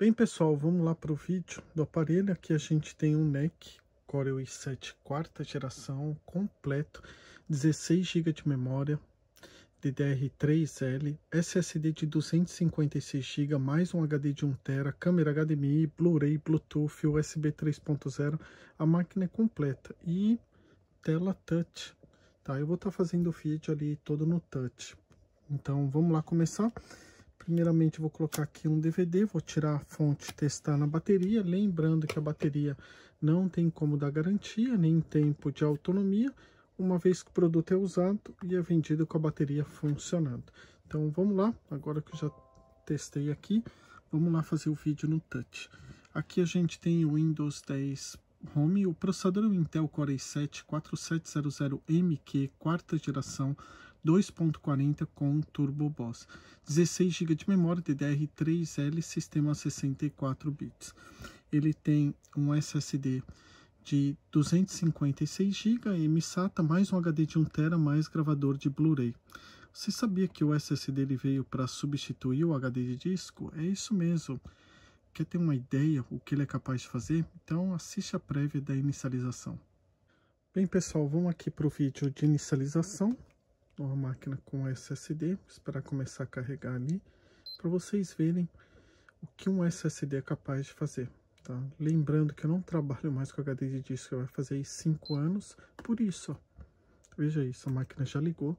Bem pessoal, vamos lá para o vídeo do aparelho. Aqui a gente tem um NEC Core i7 quarta geração completo, 16 GB de memória, DDR3L, SSD de 256 GB, mais um HD de 1 TB, câmera HDMI, Blu-ray, Bluetooth, USB 3.0, a máquina é completa e tela touch. Tá, eu vou estar tá fazendo o vídeo ali todo no touch. Então vamos lá começar. Primeiramente vou colocar aqui um DVD, vou tirar a fonte e testar na bateria, lembrando que a bateria não tem como dar garantia, nem tempo de autonomia, uma vez que o produto é usado e é vendido com a bateria funcionando. Então vamos lá, agora que eu já testei aqui, vamos lá fazer o vídeo no touch. Aqui a gente tem o Windows 10 Home, o processador é o Intel Core i7 4700MQ, quarta geração, 2.40 com Turbo Boss, 16 GB de memória DDR3L, sistema 64 bits. Ele tem um SSD de 256 GB, MSATA, mais um HD de 1 TB, mais gravador de Blu-ray. Você sabia que o SSD ele veio para substituir o HD de disco? É isso mesmo. Quer ter uma ideia o que ele é capaz de fazer? Então assiste a prévia da inicialização. Bem pessoal, vamos aqui para o vídeo de inicialização uma máquina com SSD, esperar começar a carregar ali, para vocês verem o que um SSD é capaz de fazer. Tá? Lembrando que eu não trabalho mais com HD de disco, vai fazer 5 anos, por isso, ó, veja isso, a máquina já ligou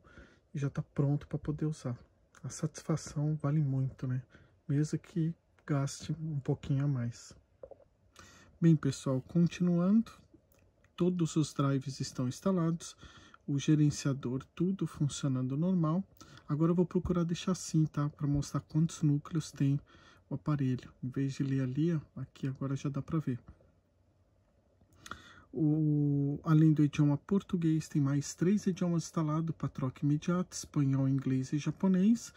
e já está pronto para poder usar. A satisfação vale muito, né? Mesmo que gaste um pouquinho a mais. Bem, pessoal, continuando, todos os drives estão instalados o gerenciador, tudo funcionando normal. Agora eu vou procurar deixar assim, tá? Para mostrar quantos núcleos tem o aparelho. Em vez de ler ali, ó, aqui agora já dá para ver. O, além do idioma português, tem mais três idiomas instalados para troca imediata, espanhol, inglês e japonês.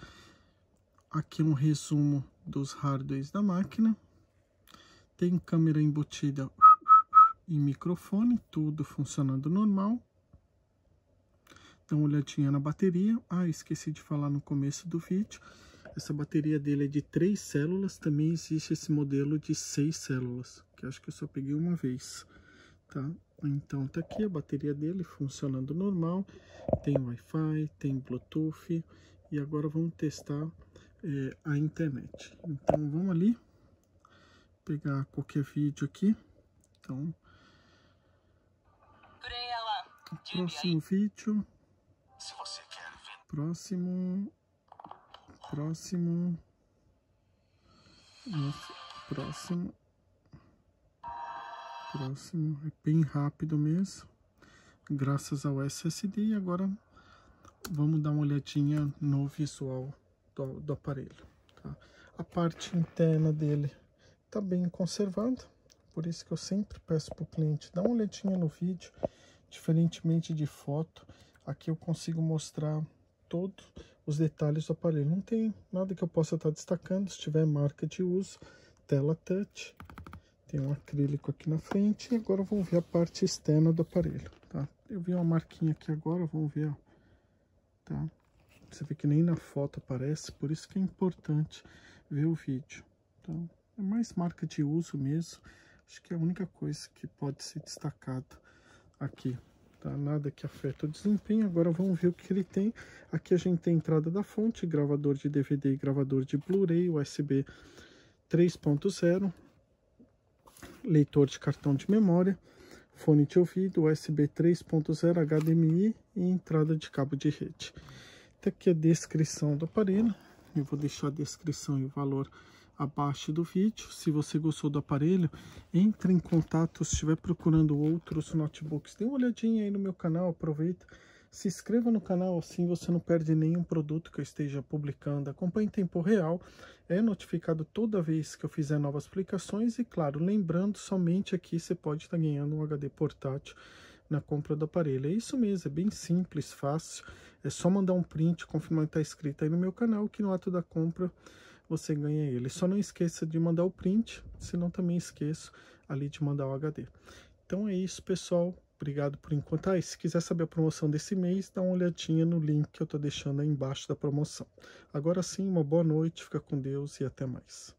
Aqui é um resumo dos hardwares da máquina. Tem câmera embutida e microfone, tudo funcionando normal dar uma olhadinha na bateria. Ah, esqueci de falar no começo do vídeo. Essa bateria dele é de 3 células, também existe esse modelo de 6 células, que acho que eu só peguei uma vez, tá? Então tá aqui a bateria dele funcionando normal, tem Wi-Fi, tem Bluetooth, e agora vamos testar é, a internet. Então vamos ali, pegar qualquer vídeo aqui, então... O próximo vídeo próximo, próximo, próximo, próximo, é bem rápido mesmo, graças ao SSD. E agora vamos dar uma olhadinha no visual do, do aparelho. Tá? A parte interna dele está bem conservada, por isso que eu sempre peço para o cliente dar uma olhadinha no vídeo, diferentemente de foto, aqui eu consigo mostrar todos os detalhes do aparelho. Não tem nada que eu possa estar destacando, se tiver marca de uso, tela touch. Tem um acrílico aqui na frente. Agora vamos ver a parte externa do aparelho, tá? Eu vi uma marquinha aqui agora, vamos ver, ó, tá? Você vê que nem na foto aparece, por isso que é importante ver o vídeo. Então, é mais marca de uso mesmo. Acho que é a única coisa que pode ser destacada aqui. Tá? Nada que afeta o desempenho. Agora vamos ver o que ele tem. Aqui a gente tem entrada da fonte, gravador de DVD e gravador de Blu-ray, USB 3.0, leitor de cartão de memória, fone de ouvido, USB 3.0, HDMI e entrada de cabo de rede. Tá aqui a descrição do aparelho. Eu vou deixar a descrição e o valor abaixo do vídeo. Se você gostou do aparelho, entre em contato se estiver procurando outros notebooks. Dê uma olhadinha aí no meu canal, aproveita. Se inscreva no canal, assim você não perde nenhum produto que eu esteja publicando. Acompanhe em tempo real, é notificado toda vez que eu fizer novas aplicações. E claro, lembrando, somente aqui você pode estar tá ganhando um HD portátil na compra do aparelho. É isso mesmo, é bem simples, fácil. É só mandar um print, confirmar que está inscrito aí no meu canal, que no ato da compra você ganha ele. Só não esqueça de mandar o print, senão também esqueço ali de mandar o HD. Então é isso, pessoal. Obrigado por enquanto. Ah, se quiser saber a promoção desse mês, dá uma olhadinha no link que eu estou deixando aí embaixo da promoção. Agora sim, uma boa noite, fica com Deus e até mais.